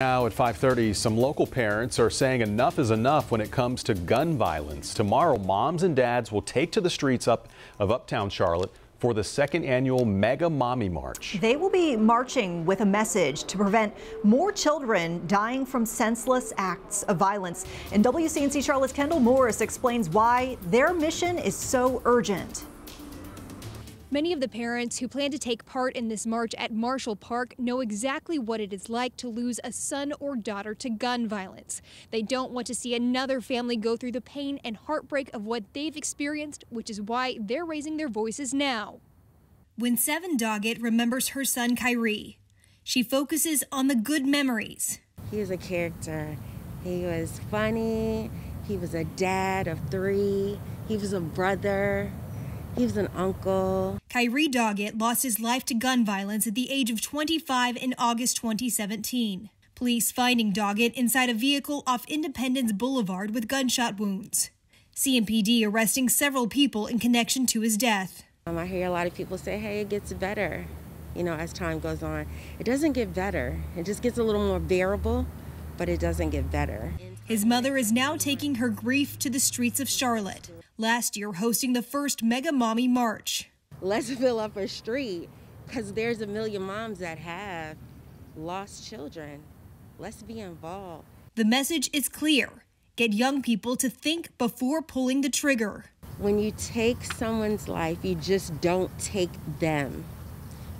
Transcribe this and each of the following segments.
Now at 5:30, some local parents are saying enough is enough when it comes to gun violence. Tomorrow, moms and dads will take to the streets up of uptown Charlotte for the second annual Mega Mommy March. They will be marching with a message to prevent more children dying from senseless acts of violence. And WCNC Charlotte's Kendall Morris explains why their mission is so urgent. Many of the parents who plan to take part in this march at Marshall Park know exactly what it is like to lose a son or daughter to gun violence. They don't want to see another family go through the pain and heartbreak of what they've experienced, which is why they're raising their voices now. When Seven Doggett remembers her son Kyrie, she focuses on the good memories. He was a character. He was funny. He was a dad of three. He was a brother. He was an uncle. Kyrie Doggett lost his life to gun violence at the age of 25 in August 2017. Police finding Doggett inside a vehicle off Independence Boulevard with gunshot wounds. CMPD arresting several people in connection to his death. Um, I hear a lot of people say, hey, it gets better, you know, as time goes on. It doesn't get better, it just gets a little more bearable, but it doesn't get better. His mother is now taking her grief to the streets of Charlotte, last year hosting the first Mega Mommy March let's fill up a street because there's a million moms that have lost children. Let's be involved. The message is clear get young people to think before pulling the trigger. When you take someone's life, you just don't take them,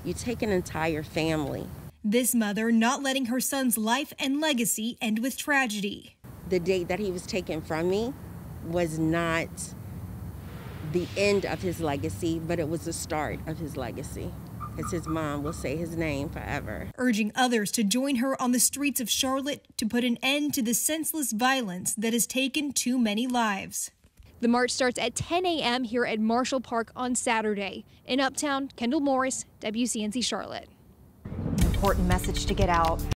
you take an entire family. This mother not letting her son's life and legacy end with tragedy. The date that he was taken from me was not the end of his legacy, but it was the start of his legacy as his mom will say his name forever. Urging others to join her on the streets of Charlotte to put an end to the senseless violence that has taken too many lives. The march starts at 10 a.m. here at Marshall Park on Saturday. In Uptown, Kendall Morris, WCNC Charlotte. An important message to get out.